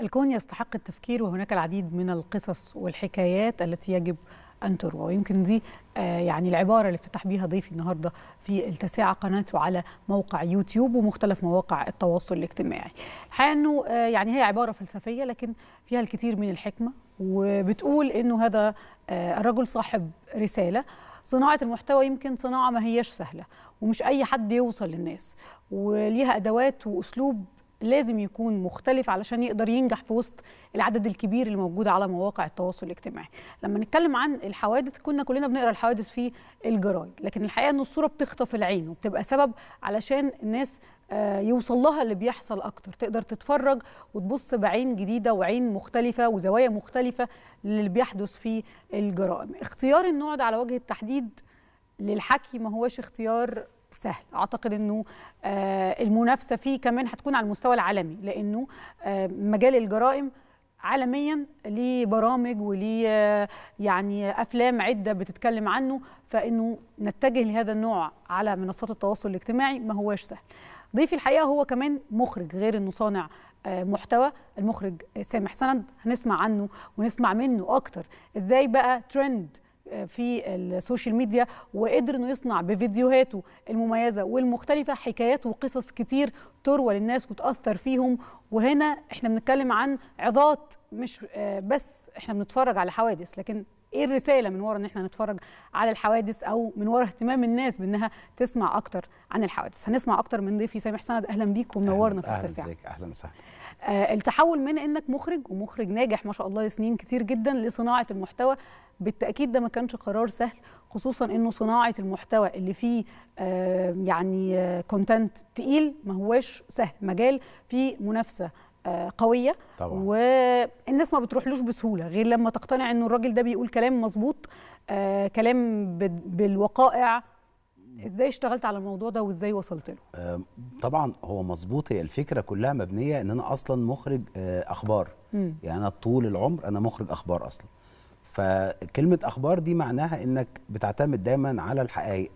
الكون يستحق التفكير وهناك العديد من القصص والحكايات التي يجب أن تروى ويمكن دي آه، يعني العبارة اللي افتتح بيها ضيفي النهاردة في التاسعه قناته على موقع يوتيوب ومختلف مواقع التواصل الاجتماعي الحقيقة أنه آه، يعني هي عبارة فلسفية لكن فيها الكثير من الحكمة وبتقول أنه هذا آه، الرجل صاحب رسالة صناعة المحتوى يمكن صناعة ما هياش سهلة ومش أي حد يوصل للناس وليها أدوات وأسلوب لازم يكون مختلف علشان يقدر ينجح في وسط العدد الكبير اللي موجود على مواقع التواصل الاجتماعي لما نتكلم عن الحوادث كنا كلنا بنقرا الحوادث في الجرايد لكن الحقيقه ان الصوره بتخطف العين وبتبقى سبب علشان الناس آه، يوصل لها اللي بيحصل اكتر تقدر تتفرج وتبص بعين جديده وعين مختلفه وزوايا مختلفه للي بيحدث في الجرائم اختيار النوع ده على وجه التحديد للحكي ما هوش اختيار سهل اعتقد انه آه، المنافسه فيه كمان هتكون على المستوى العالمي لانه آه، مجال الجرائم عالميا ليه برامج وليه آه، يعني افلام عده بتتكلم عنه فانه نتجه لهذا النوع على منصات التواصل الاجتماعي ما هواش سهل ضيفي الحقيقه هو كمان مخرج غير انه صانع محتوى المخرج سامح سند هنسمع عنه ونسمع منه اكتر ازاي بقى ترند في السوشيال ميديا وقدر انه يصنع بفيديوهاته المميزه والمختلفه حكايات وقصص كتير تروى للناس وتاثر فيهم وهنا احنا بنتكلم عن عظات مش آه، بس احنا بنتفرج على حوادث لكن ايه الرساله من ورا ان احنا نتفرج على الحوادث او من ورا اهتمام الناس بانها تسمع اكتر عن الحوادث هنسمع اكتر من ضيفي سامح سند اهلا بيك ومنورنا في التسعه اهلا ازيك اهلا وسهلا آه، التحول من انك مخرج ومخرج ناجح ما شاء الله لسنين كتير جدا لصناعه المحتوى بالتاكيد ده ما كانش قرار سهل خصوصا انه صناعه المحتوى اللي فيه آه يعني آه كونتنت تقيل ما هواش سهل مجال فيه منافسه آه، قويه طبعا. والناس ما بتروحلوش بسهوله غير لما تقتنع انه الراجل ده بيقول كلام مظبوط آه، كلام بالوقائع ازاي اشتغلت على الموضوع ده وازاي وصلت له آه، طبعا هو مظبوط هي الفكره كلها مبنيه ان انا اصلا مخرج اخبار م. يعني انا طول العمر انا مخرج اخبار اصلا فكلمه اخبار دي معناها انك بتعتمد دايما على الحقائق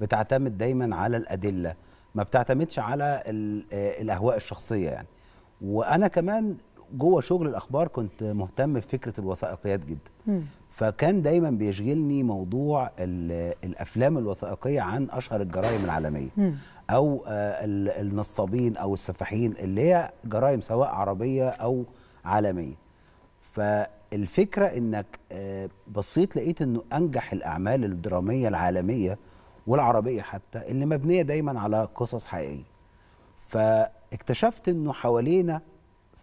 بتعتمد دايما على الادله ما بتعتمدش على آه، الاهواء الشخصيه يعني وانا كمان جوه شغل الاخبار كنت مهتم بفكره الوثائقيات جدا م. فكان دايما بيشغلني موضوع الافلام الوثائقيه عن اشهر الجرائم العالميه م. او آه، النصابين او السفاحين اللي هي جرائم سواء عربيه او عالميه ف الفكره انك آه، بصيت لقيت انه انجح الاعمال الدراميه العالميه والعربيه حتى اللي مبنيه دايما على قصص حقيقيه فاكتشفت انه حوالينا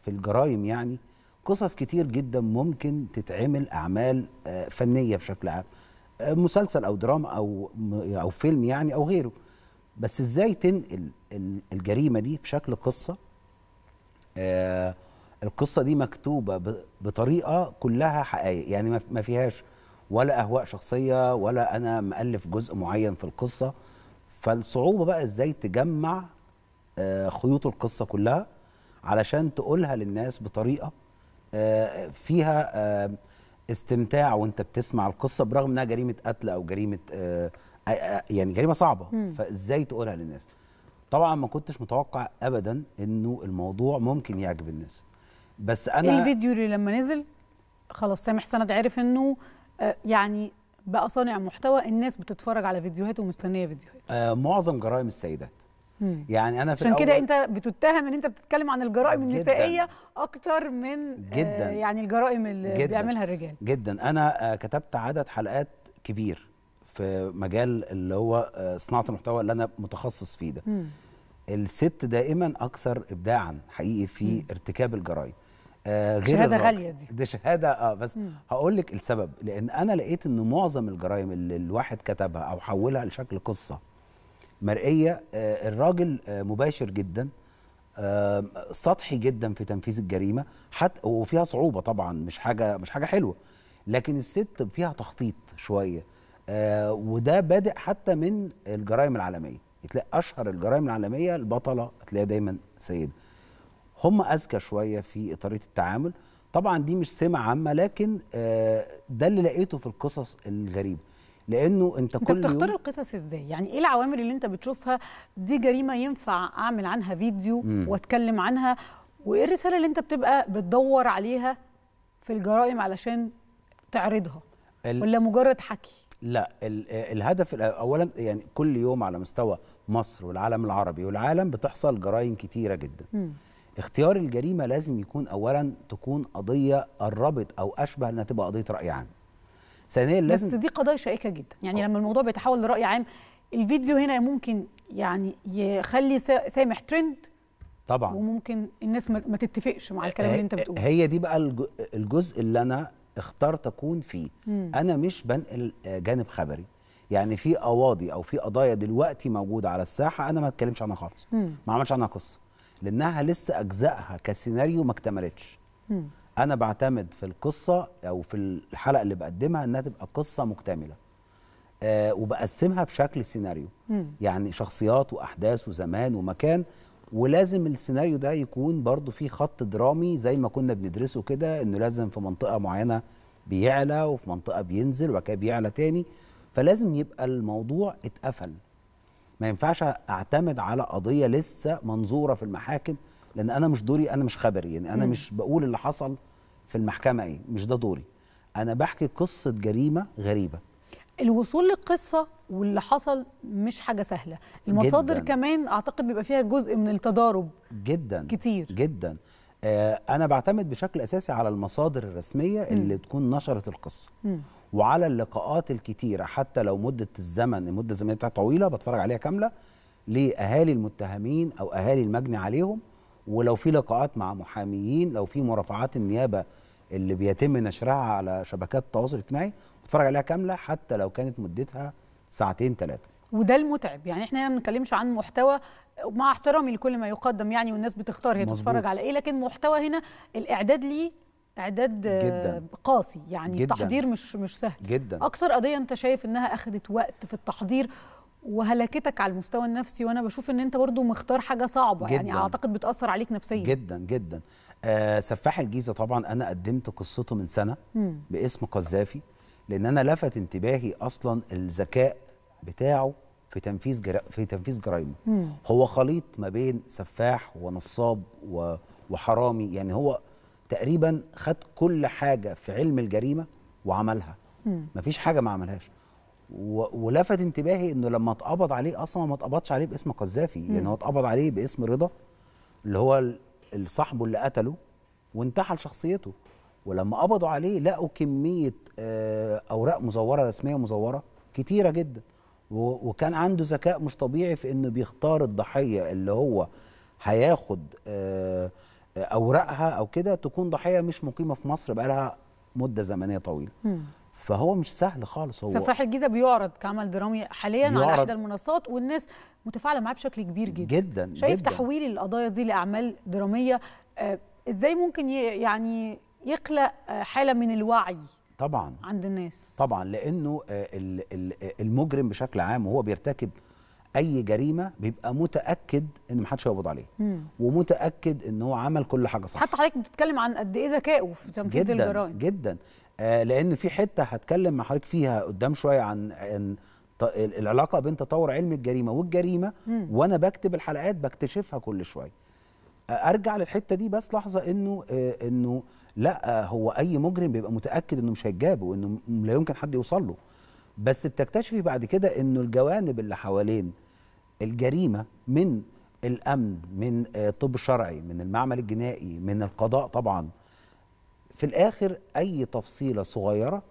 في الجرايم يعني قصص كتير جدا ممكن تتعمل اعمال آه، فنيه بشكل عام آه، مسلسل او دراما او او فيلم يعني او غيره بس ازاي تنقل الجريمه دي في شكل قصه آه القصه دي مكتوبه بطريقه كلها حقائق يعني ما فيهاش ولا اهواء شخصيه ولا انا مالف جزء معين في القصه فالصعوبه بقى ازاي تجمع آه، خيوط القصه كلها علشان تقولها للناس بطريقه آه، فيها آه، استمتاع وانت بتسمع القصه برغم انها جريمه قتل او جريمه يعني جريمه صعبه فازاي تقولها للناس طبعا ما كنتش متوقع ابدا انه الموضوع ممكن يعجب الناس بس انا الفيديو اللي لما نزل خلاص سامح سند عرف انه آه، يعني بقى صانع محتوى الناس بتتفرج على فيديوهاته ومستنيه فيديوهاته آه معظم جرائم السيدات مم. يعني انا في عشان كده انت بتتهم ان انت بتتكلم عن الجرائم جداً. النسائيه اكتر من آه، جدا آه يعني الجرائم اللي جداً. بيعملها الرجال جدا انا آه كتبت عدد حلقات كبير في مجال اللي هو آه صناعه المحتوى اللي انا متخصص فيه ده مم. الست دائما اكثر ابداعا حقيقي في مم. ارتكاب الجرائم آه غير شهاده غاليه دي دي شهاده اه بس هقول لك السبب لان انا لقيت ان معظم الجرائم اللي الواحد كتبها او حولها لشكل قصه مرئيه آه الراجل آه مباشر جدا آه سطحي جدا في تنفيذ الجريمه حتى وفيها صعوبه طبعا مش حاجه مش حاجه حلوه لكن الست فيها تخطيط شويه آه وده بادئ حتى من الجرائم العالميه تلاقي اشهر الجرائم العالميه البطله تلاقيها دايما سيده هم اذكى شويه في طريقه التعامل طبعا دي مش سمه عامه لكن آه، ده اللي لقيته في القصص الغريبه لانه انت كل بتختار بتختار القصص ازاي يعني ايه العوامل اللي انت بتشوفها دي جريمه ينفع اعمل عنها فيديو مم. واتكلم عنها وايه الرساله اللي انت بتبقى بتدور عليها في الجرائم علشان تعرضها ال... ولا مجرد حكي لا ال... الهدف اولا يعني كل يوم على مستوى مصر والعالم العربي والعالم بتحصل جرائم كتيره جدا مم. اختيار الجريمه لازم يكون اولا تكون قضيه قربت او اشبه انها تبقى قضيه راي عام ثانيا لازم بس دي قضايا شائكه جدا يعني اه. لما الموضوع بيتحول لراي عام الفيديو هنا ممكن يعني يخلي سامح ترند طبعا وممكن الناس ما تتفقش مع الكلام اللي انت بتقوله هي دي بقى الجزء اللي انا اخترت اكون فيه انا مش بنقل آه، جانب خبري يعني في قواضي او في قضايا دلوقتي موجوده على الساحه انا ما اتكلمش عنها خالص ما عملش عنها قصه لانها لسه اجزائها كسيناريو ما اكتملتش انا بعتمد في القصه او في الحلقه اللي بقدمها انها تبقى قصه مكتمله آه وبقسمها بشكل سيناريو مم. يعني شخصيات واحداث وزمان ومكان ولازم السيناريو ده يكون برضو فيه خط درامي زي ما كنا بندرسه كده انه لازم في منطقه معينه بيعلى وفي منطقه بينزل وبعد كده بيعلى تاني فلازم يبقى الموضوع اتقفل ما ينفعش اعتمد على قضيه لسه منظوره في المحاكم لان انا مش دوري انا مش خبري يعني انا م. مش بقول اللي حصل في المحكمه ايه مش ده دوري انا بحكي قصه جريمه غريبه الوصول للقصه واللي حصل مش حاجه سهله المصادر جداً. كمان اعتقد بيبقى فيها جزء من التضارب جدا كتير جدا آه انا بعتمد بشكل اساسي على المصادر الرسميه اللي م. تكون نشرت القصه م. وعلى اللقاءات الكتيره حتى لو مده الزمن المده الزمنيه بتاعتها طويله بتفرج عليها كامله لاهالي المتهمين او اهالي المجني عليهم ولو في لقاءات مع محاميين لو في مرافعات النيابه اللي بيتم نشرها على شبكات التواصل الاجتماعي بتفرج عليها كامله حتى لو كانت مدتها ساعتين ثلاثه وده المتعب يعني احنا هنا ما بنتكلمش عن محتوى مع احترامي لكل ما يقدم يعني والناس بتختار هي تتفرج على ايه لكن محتوى هنا الاعداد ليه اعداد آه، جداً. قاسي يعني جداً. تحضير مش مش سهل جدا اكتر قضيه انت شايف انها اخذت وقت في التحضير وهلكتك على المستوى النفسي وانا بشوف ان انت برضو مختار حاجه صعبه يعني جداً. يعني اعتقد بتاثر عليك نفسيا جدا جدا آه سفاح الجيزه طبعا انا قدمت قصته من سنه مم. باسم قذافي لان انا لفت انتباهي اصلا الذكاء بتاعه في تنفيذ جرا... في تنفيذ جرايمه هو خليط ما بين سفاح ونصاب و... وحرامي يعني هو تقريبا خد كل حاجه في علم الجريمه وعملها مفيش حاجه ما عملهاش ولفت انتباهي انه لما اتقبض عليه اصلا ما اتقبضش عليه باسم قذافي يعني هو اتقبض عليه باسم رضا اللي هو صاحبه اللي قتله وانتحل شخصيته ولما قبضوا عليه لقوا كميه آه، اوراق مزوره رسميه مزوره كتيره جدا وكان عنده ذكاء مش طبيعي في انه بيختار الضحيه اللي هو هياخد آه اوراقها او كده تكون ضحيه مش مقيمه في مصر بقى لها مده زمنيه طويله فهو مش سهل خالص هو سفاح الجيزه بيعرض كعمل درامي حاليا على احدى المنصات والناس متفاعله معاه بشكل كبير جدا جدا شايف جداً. تحويل القضايا دي لاعمال دراميه آه ازاي ممكن يعني يخلق آه، حاله من الوعي طبعا عند الناس طبعا لانه آه، المجرم بشكل عام وهو بيرتكب اي جريمه بيبقى متاكد ان محدش هيقبض عليه مم. ومتاكد ان هو عمل كل حاجه صح حتى حضرتك بتتكلم عن قد ايه ذكائه في تنفيذ الجرائم جدا جدا آه لان في حته هتكلم مع حضرتك فيها قدام شويه عن, عن العلاقه بين تطور علم الجريمه والجريمه مم. وانا بكتب الحلقات بكتشفها كل شويه ارجع للحته دي بس لحظه انه آه انه لا آه، هو اي مجرم بيبقى متاكد انه مش هيتجاب وانه لا يمكن حد يوصل له بس بتكتشفي بعد كده انه الجوانب اللي حوالين الجريمه من الامن من الطب آه، الشرعي من المعمل الجنائي من القضاء طبعا في الاخر اي تفصيله صغيره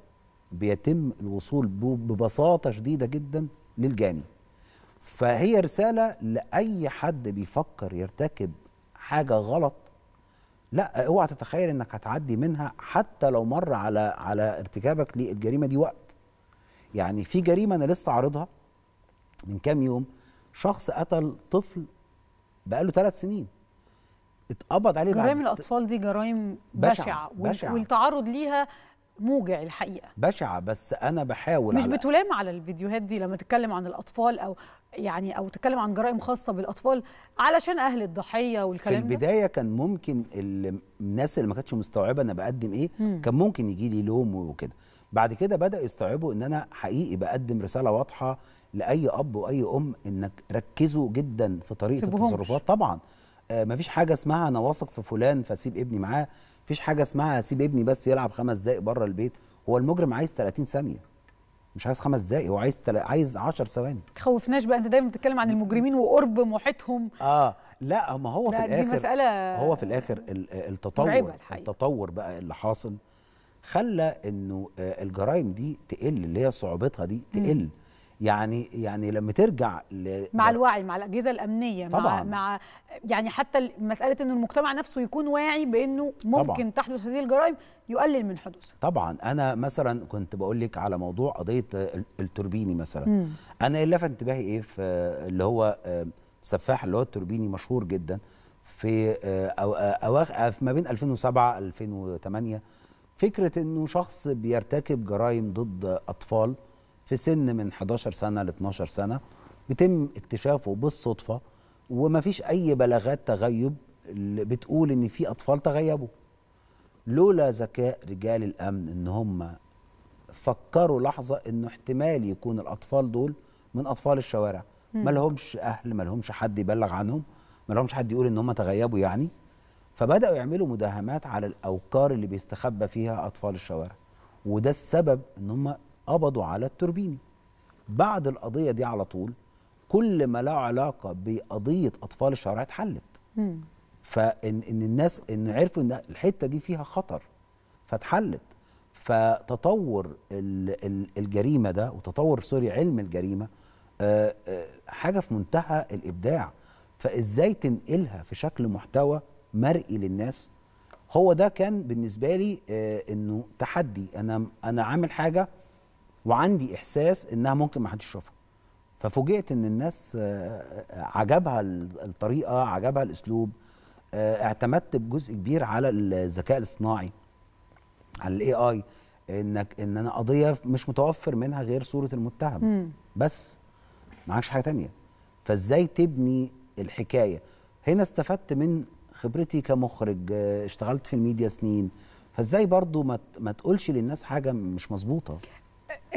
بيتم الوصول ببساطه شديده جدا للجاني فهي رساله لاي حد بيفكر يرتكب حاجه غلط لا اوعى تتخيل انك هتعدي منها حتى لو مر على على ارتكابك للجريمه دي وقت يعني في جريمه انا لسه عارضها من كام يوم شخص قتل طفل بقى له ثلاث سنين اتقبض عليه جرائم بعد... الاطفال دي جرائم بشعه, بشعة. بشعة. والتعرض ليها موجع الحقيقه بشعه بس انا بحاول مش على... بتلام على الفيديوهات دي لما تتكلم عن الاطفال او يعني او تتكلم عن جرائم خاصه بالاطفال علشان اهل الضحيه والكلام ده في البدايه ده؟ كان ممكن الناس اللي ما كانتش مستوعبه انا بقدم ايه مم. كان ممكن يجي لي لوم وكده بعد كده بدا يستوعبوا ان انا حقيقي بقدم رساله واضحه لاي اب واي ام انك ركزوا جدا في طريقه التصرفات طبعا آه مفيش حاجه اسمها انا واثق في فلان فاسيب ابني معاه مفيش حاجه اسمها اسيب ابني بس يلعب خمس دقائق بره البيت هو المجرم عايز 30 ثانيه مش عايز خمس دقايق هو عايز تل... عايز 10 ثواني تخوفناش بقى انت دايما بتتكلم عن المجرمين وقرب محيطهم اه لا ما هو في الاخر دي مسألة هو في الاخر التطور التطور بقى اللي حاصل خلى انه آه، الجرائم دي تقل اللي هي صعوبتها دي تقل م. يعني يعني لما ترجع ل... مع الوعي مع الاجهزه الامنيه طبعا. مع مع يعني حتى مساله ان المجتمع نفسه يكون واعي بانه ممكن طبعا. تحدث هذه الجرائم يقلل من حدوثها طبعا انا مثلا كنت بقول لك على موضوع قضيه التوربيني مثلا مم. انا اللي لفت انتباهي ايه في اللي هو آه، سفاح اللي هو التوربيني مشهور جدا في آه، أو آه، أو ما بين 2007 2008 فكره انه شخص بيرتكب جرائم ضد اطفال في سن من 11 سنه ل 12 سنه بيتم اكتشافه بالصدفه ومفيش اي بلاغات تغيب بتقول ان في اطفال تغيبوا لولا ذكاء رجال الامن ان هم فكروا لحظه انه احتمال يكون الاطفال دول من اطفال الشوارع ما لهمش اهل ما لهمش حد يبلغ عنهم ما لهمش حد يقول ان هم تغيبوا يعني فبداوا يعملوا مداهمات على الاوكار اللي بيستخبى فيها اطفال الشوارع وده السبب ان هم قبضوا على التوربيني بعد القضية دي على طول كل ما له علاقة بقضية أطفال الشوارع اتحلت فإن إن الناس إن عرفوا إن الحتة دي فيها خطر فاتحلت فتطور الجريمة ده وتطور سوري علم الجريمة آه، آه، حاجة في منتهى الإبداع فإزاي تنقلها في شكل محتوى مرئي للناس هو ده كان بالنسبة لي آه، إنه تحدي أنا أنا عامل حاجة وعندي احساس انها ممكن ما حدش يشوفها ففوجئت ان الناس آه، آه، عجبها الطريقه عجبها الاسلوب آه، اعتمدت بجزء كبير على الذكاء الاصطناعي على الاي اي انك ان انا قضيه مش متوفر منها غير صوره المتهم بس معكش حاجه تانية فازاي تبني الحكايه هنا استفدت من خبرتي كمخرج اشتغلت في الميديا سنين فازاي برضو ما, ما تقولش للناس حاجه مش مظبوطه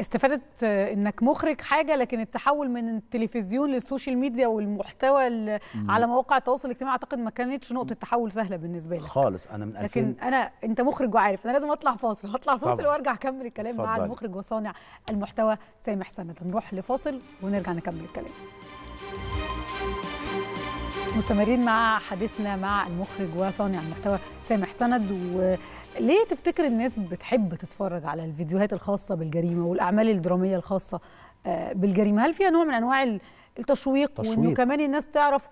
استفادت آه، انك مخرج حاجه لكن التحول من التلفزيون للسوشيال ميديا والمحتوى على مواقع التواصل الاجتماعي اعتقد ما كانتش نقطه تحول سهله بالنسبه لك خالص انا من لكن انا انت مخرج وعارف انا لازم اطلع فاصل هطلع فاصل وارجع اكمل الكلام مع المخرج وصانع المحتوى سامح سند هنروح لفاصل ونرجع نكمل الكلام مستمرين مع حديثنا مع المخرج وصانع المحتوى سامح سند و ليه تفتكر الناس بتحب تتفرج على الفيديوهات الخاصه بالجريمه والاعمال الدراميه الخاصه آه، بالجريمه هل فيها نوع من انواع التشويق تشويق. وانه كمان الناس تعرف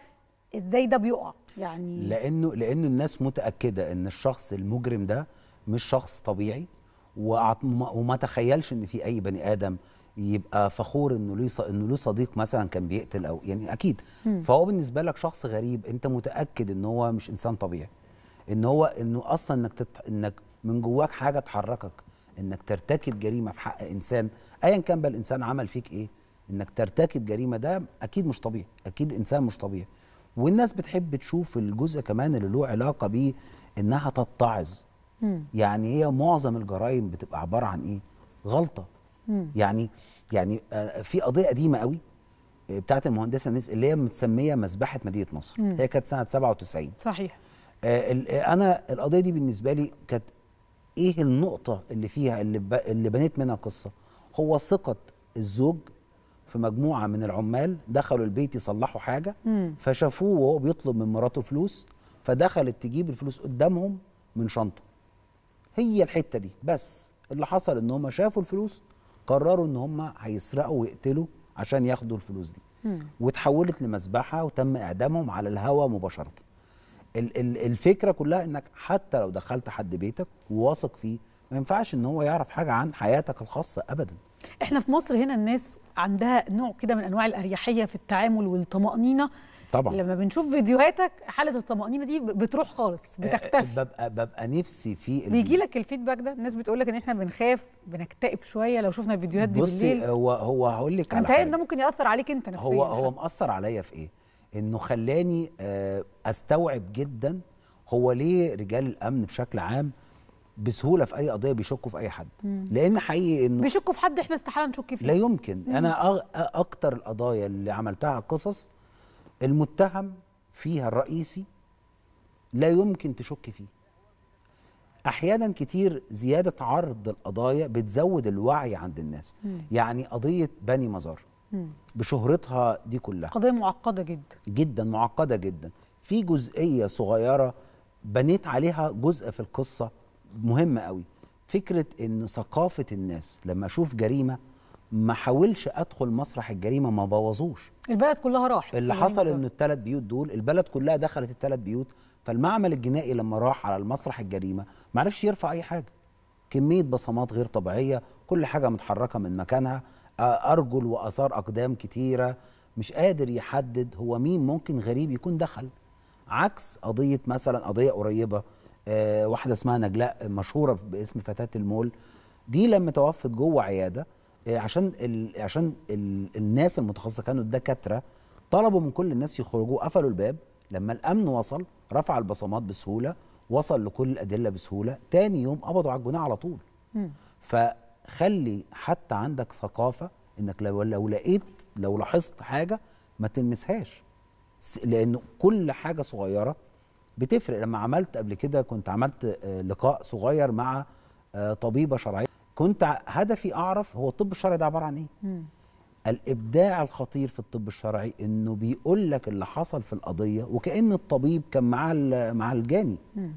ازاي ده بيقع يعني لانه لانه الناس متاكده ان الشخص المجرم ده مش شخص طبيعي وما تخيلش ان في اي بني ادم يبقى فخور انه له انه له صديق مثلا كان بيقتل او يعني اكيد م. فهو بالنسبه لك شخص غريب انت متاكد ان هو مش انسان طبيعي ان هو انه اصلا انك تت... انك من جواك حاجه تحركك انك ترتكب جريمه في حق انسان ايا كان بقى الانسان عمل فيك ايه انك ترتكب جريمه ده اكيد مش طبيعي اكيد انسان مش طبيعي والناس بتحب تشوف الجزء كمان اللي له علاقه بيه انها تتعظ يعني هي معظم الجرائم بتبقى عباره عن ايه غلطه يعني يعني آه، في قضيه قديمه قوي آه، بتاعت المهندسه نس اللي هي متسميه مذبحه مدينه نصر هي كانت سنه 97 صحيح آه، آه، انا القضيه دي بالنسبه لي كانت ايه النقطه اللي فيها اللي, اللي بنيت منها قصه هو ثقه الزوج في مجموعه من العمال دخلوا البيت يصلحوا حاجه مم. فشافوه وهو بيطلب من مراته فلوس فدخلت تجيب الفلوس قدامهم من شنطه هي الحته دي بس اللي حصل ان هم شافوا الفلوس قرروا ان هم هيسرقوا ويقتلوا عشان ياخدوا الفلوس دي مم. وتحولت لمذبحه وتم اعدامهم على الهوا مباشره الفكره كلها انك حتى لو دخلت حد بيتك وواثق فيه ما ينفعش ان هو يعرف حاجه عن حياتك الخاصه ابدا احنا في مصر هنا الناس عندها نوع كده من انواع الاريحيه في التعامل والطمانينه طبعا لما بنشوف فيديوهاتك حاله الطمانينه دي بتروح خالص آه، آه، بتختفي ببقى ببقى نفسي في بيجي لك الفيدباك ده الناس بتقول لك ان احنا بنخاف بنكتئب شويه لو شفنا الفيديوهات دي بالليل بصي هو هو هقول لك على حاجه ده ممكن ياثر عليك انت نفسيا هو هو مأثر عليا في ايه انه خلاني آه، استوعب جدا هو ليه رجال الامن بشكل عام بسهوله في اي قضيه بيشكوا في اي حد مم. لان حقيقي انه بيشكوا في حد احنا استحاله نشك فيه لا يمكن مم. انا أغ... اكتر القضايا اللي عملتها على القصص المتهم فيها الرئيسي لا يمكن تشك فيه احيانا كتير زياده عرض القضايا بتزود الوعي عند الناس مم. يعني قضيه بني مزار بشهرتها دي كلها قضيه معقده جدا جدا معقده جدا في جزئيه صغيره بنيت عليها جزء في القصه مهم قوي فكره ان ثقافه الناس لما اشوف جريمه ما حاولش ادخل مسرح الجريمه ما بوظوش البلد كلها راحت اللي يعني حصل ان الثلاث بيوت دول البلد كلها دخلت الثلاث بيوت فالمعمل الجنائي لما راح على المسرح الجريمه ما عرفش يرفع اي حاجه كميه بصمات غير طبيعيه كل حاجه متحركه من مكانها أرجل وآثار أقدام كتيرة مش قادر يحدد هو مين ممكن غريب يكون دخل عكس قضية مثلا قضية قريبة آه واحدة اسمها نجلاء مشهورة باسم فتاة المول دي لما توفت جوه عيادة آه عشان ال عشان ال الناس المتخصصة كانوا الدكاترة طلبوا من كل الناس يخرجوا قفلوا الباب لما الأمن وصل رفع البصمات بسهولة وصل لكل الأدلة بسهولة تاني يوم قبضوا على الجناح على طول ف خلي حتى عندك ثقافه انك لو, لو لقيت لو لاحظت حاجه ما تلمسهاش لان كل حاجه صغيره بتفرق لما عملت قبل كده كنت عملت آه، لقاء صغير مع آه، طبيبه شرعيه كنت هدفي اعرف هو الطب الشرعي ده عباره عن ايه م. الابداع الخطير في الطب الشرعي انه بيقول لك اللي حصل في القضيه وكان الطبيب كان معاه معاه الجاني م.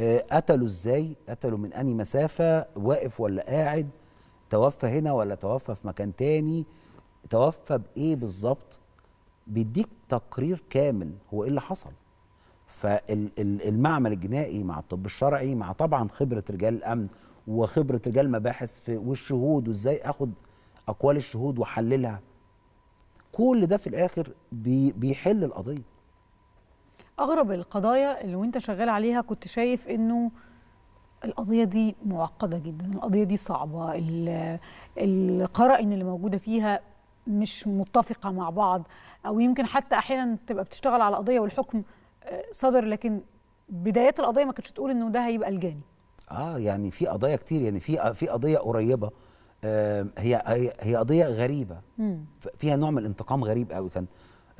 آه، قتلوا ازاي قتلوا من اني مسافه واقف ولا قاعد توفى هنا ولا توفى في مكان تاني توفى بايه بالظبط بيديك تقرير كامل هو ايه اللي حصل فالمعمل الجنائي مع الطب الشرعي مع طبعا خبره رجال الامن وخبره رجال مباحث في والشهود وازاي اخد اقوال الشهود واحللها كل ده في الاخر بيحل القضيه اغرب القضايا اللي وانت شغال عليها كنت شايف انه القضيه دي معقده جدا القضيه دي صعبه القرائن اللي موجوده فيها مش متفقه مع بعض او يمكن حتى احيانا تبقى بتشتغل على قضيه والحكم آه، صدر لكن بدايات القضيه ما كانتش تقول انه ده هيبقى الجاني اه يعني في قضايا كتير يعني في في قضيه قريبه هي هي قضيه غريبه فيها نوع من الانتقام غريب قوي كان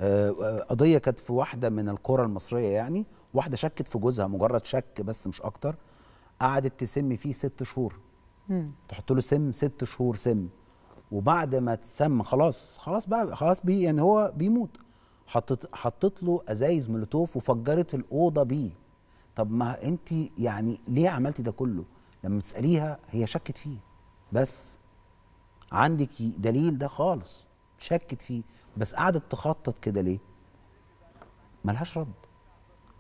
آه، قضيه كانت في واحده من القرى المصريه يعني واحده شكت في جوزها مجرد شك بس مش اكتر قعدت تسم فيه ست شهور تحط له سم ست شهور سم وبعد ما تسم خلاص خلاص بقى خلاص بي يعني هو بيموت حطت حطت له ازايز مولوتوف وفجرت الاوضه بيه طب ما انت يعني ليه عملتي ده كله لما تساليها هي شكت فيه بس عندك دليل ده خالص شكت فيه بس قعدت تخطط كده ليه ملهاش رد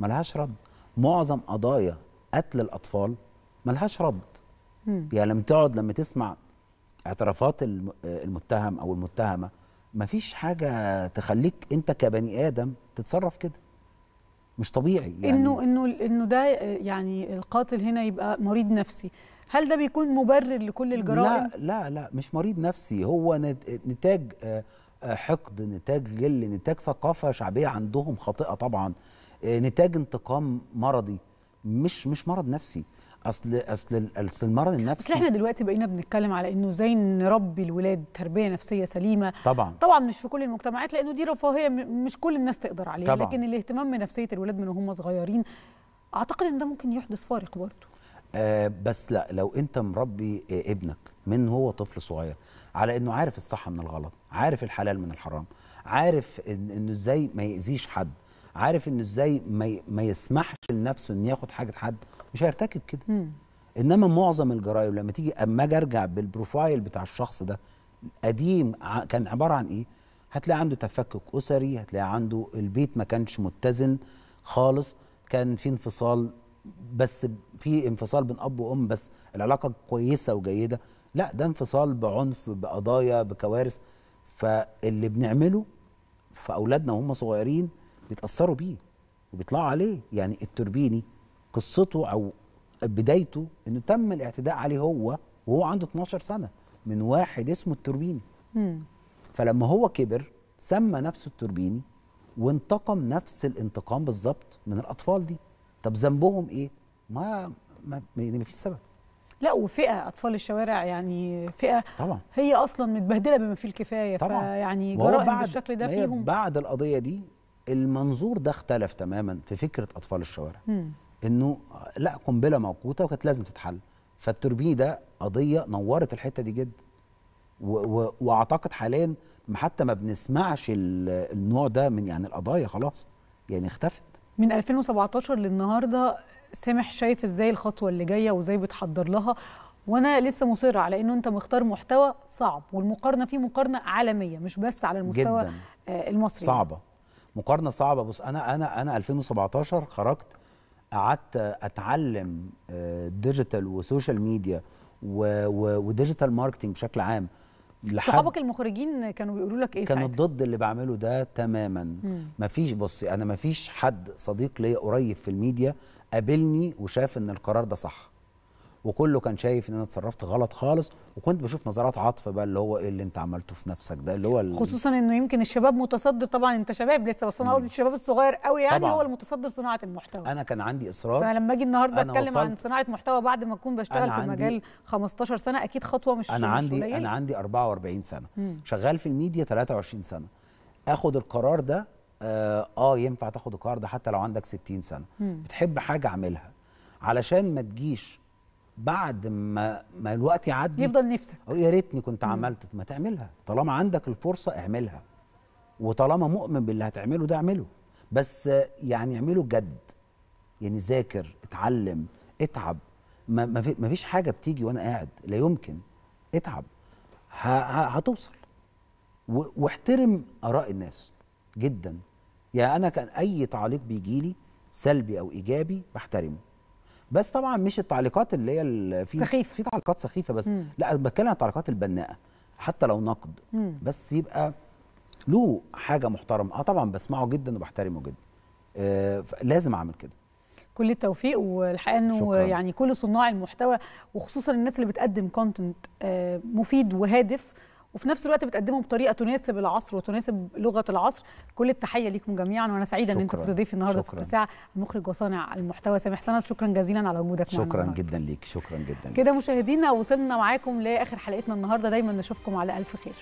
ملهاش رد معظم قضايا قتل الاطفال ملهاش رد مم. يعني لما تقعد لما تسمع اعترافات المتهم او المتهمه مفيش حاجه تخليك انت كبني ادم تتصرف كده مش طبيعي يعني انه انه انه ده يعني القاتل هنا يبقى مريض نفسي هل ده بيكون مبرر لكل الجرائم لا لا لا مش مريض نفسي هو نتاج آه، حقد نتاج جل نتاج ثقافه شعبيه عندهم خاطئه طبعا آه، نتاج انتقام مرضي مش مش مرض نفسي اصل اصل اصل المرض النفسي احنا دلوقتي بقينا بنتكلم على انه ازاي نربي الولاد تربيه نفسيه سليمه طبعا طبعا مش في كل المجتمعات لانه دي رفاهيه مش كل الناس تقدر عليها طبعا. لكن الاهتمام بنفسيه الولاد من وهم صغيرين اعتقد ان ده ممكن يحدث فارق برضه آه بس لا لو انت مربي آه، ابنك من هو طفل صغير على انه عارف الصح من الغلط عارف الحلال من الحرام عارف انه ازاي ما يأذيش حد عارف انه ازاي ما, ما يسمحش لنفسه ان ياخد حاجه حد مش هيرتكب كده مم. انما معظم الجرائم لما تيجي اما اجي ارجع بالبروفايل بتاع الشخص ده قديم كان عباره عن ايه هتلاقي عنده تفكك اسري هتلاقي عنده البيت ما كانش متزن خالص كان في انفصال بس في انفصال بين اب وام بس العلاقه كويسه وجيده لا ده انفصال بعنف بقضايا بكوارث فاللي بنعمله في اولادنا وهم صغيرين بيتاثروا بيه وبيطلعوا عليه يعني التربيني قصته او بدايته انه تم الاعتداء عليه هو وهو عنده 12 سنه من واحد اسمه التربيني فلما هو كبر سمى نفسه التربيني وانتقم نفس الانتقام بالظبط من الاطفال دي طب ذنبهم ايه ما ما, يعني ما فيش سبب لا وفئه اطفال الشوارع يعني فئه طبعا هي اصلا متبهدله بما فيه الكفايه طبعا فيعني جرائم بالشكل ده فيهم بعد القضيه دي المنظور ده اختلف تماما في فكره اطفال الشوارع م. انه لا قنبله موقوته وكانت لازم تتحل فالتربيه ده قضيه نورت الحته دي جدا واعتقد حاليا حتى ما بنسمعش النوع ده من يعني القضايا خلاص يعني اختفت من 2017 للنهارده سامح شايف ازاي الخطوه اللي جايه وازاي بتحضر لها وانا لسه مصر على انه انت مختار محتوى صعب والمقارنه فيه مقارنه عالميه مش بس على المستوى جداً. آه، المصري صعبه مقارنه صعبه بص انا انا انا 2017 خرجت قعدت اتعلم ديجيتال آه، وسوشيال ميديا وديجيتال ماركتنج بشكل عام صحابك المخرجين كانوا بيقولوا لك ايه كانوا ضد اللي بعمله ده تماما مم. مفيش بصي انا مفيش حد صديق ليا قريب في الميديا قابلني وشاف ان القرار ده صح وكله كان شايف ان انا اتصرفت غلط خالص وكنت بشوف نظرات عطف بقى اللي هو ايه اللي انت عملته في نفسك ده اللي هو خصوصا انه يمكن الشباب متصدر طبعا انت شباب لسه بس انا قصدي الشباب الصغير قوي يعني طبعًا. هو المتصدر صناعه المحتوى انا كان عندي اصرار فلما اجي النهارده اتكلم عن صناعه محتوى بعد ما اكون بشتغل في المجال 15 سنه اكيد خطوه مش انا عندي مش انا عندي 44 سنه مم. شغال في الميديا 23 سنه اخد القرار ده آه،, آه, ينفع تاخد القرار ده حتى لو عندك 60 سنه مم. بتحب حاجه اعملها علشان ما تجيش بعد ما ما الوقت يعدي يفضل نفسك يا ريتني كنت مم. عملت ما تعملها طالما عندك الفرصه اعملها وطالما مؤمن باللي هتعمله ده اعمله بس يعني اعمله جد يعني ذاكر اتعلم اتعب ما ما فيش حاجه بتيجي وانا قاعد لا يمكن اتعب هتوصل واحترم اراء الناس جدا يعني انا كان اي تعليق بيجي لي سلبي او ايجابي بحترمه بس طبعا مش التعليقات اللي هي في سخيفة. في تعليقات سخيفه بس مم. لا بتكلم عن التعليقات البناءه حتى لو نقد مم. بس يبقى له حاجه محترمه اه طبعا بسمعه جدا وبحترمه جدا آه لازم اعمل كده كل التوفيق والحقيقه انه يعني كل صناع المحتوى وخصوصا الناس اللي بتقدم كونتنت آه، مفيد وهادف وفي نفس الوقت بتقدمه بطريقه تناسب العصر وتناسب لغه العصر كل التحيه ليكم جميعا وانا سعيده ان انت كنت النهارده في الساعه المخرج وصانع المحتوى سامح سند شكرا جزيلا على وجودك معنا شكرا جدا ليك شكرا جدا كده مشاهدينا وصلنا معاكم لاخر حلقتنا النهارده دايما نشوفكم على الف خير